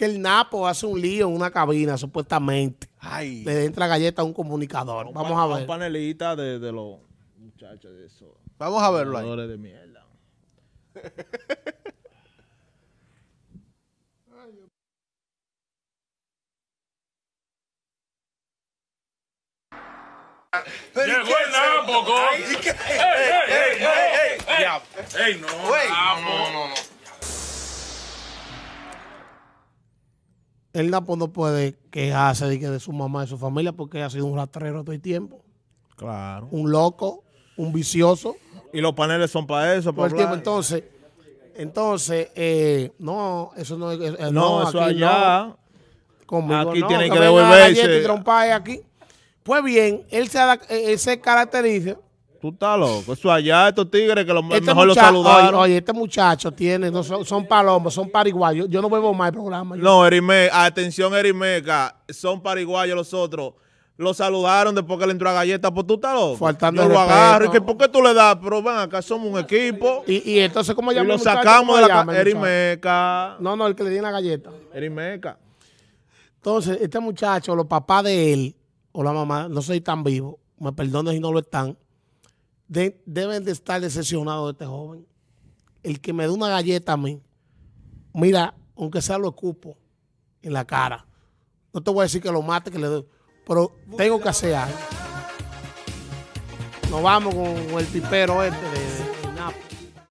que el Napo hace un lío en una cabina, supuestamente. Ay. Le entra galleta a un comunicador. Vamos a ver. Un panelita de, de, los muchachos de eso. Vamos a verlo ahí. de mierda. Llegó el Napo, ¡Ey, ey, ey! ¡Ey, ¡Ey, no, no, no! no. el Napo pues, no puede quejarse de, de su mamá, de su familia, porque ha sido un rastrero todo el tiempo. Claro. Un loco, un vicioso. Y los paneles son para eso, para tiempo. Entonces, entonces eh, no, eso no, es... Eh, no, eso aquí allá. aquí tienen que, devolverse. Pues bien, él se, eh, él se caracteriza Tú estás loco. Eso allá, estos tigres que lo, este mejor los saludaron. Oye, este muchacho tiene, no, son, son palomos, son paraguayos. Yo, no veo más el programa. No, Erime, atención, Erimeca, son paraguayos los otros lo saludaron después que le entró a galleta, pues tú estás loco. Faltando Yo agarro. que, ¿Por qué tú le das? Pero ven acá, somos un equipo. ¿Y, entonces cómo llamamos? Y lo sacamos de la Erimeca. No, no, el que le di la galleta. Erimeca. Entonces, este muchacho, los papás de él, o la mamá, no sé si están vivos, me perdonen si no lo están, deben de estar decepcionados de este joven. El que me dé una galleta a mí, mira, aunque sea lo escupo en la cara. No te voy a decir que lo mate, que le doy, pero tengo que hacer algo. Nos vamos con el pipero este de,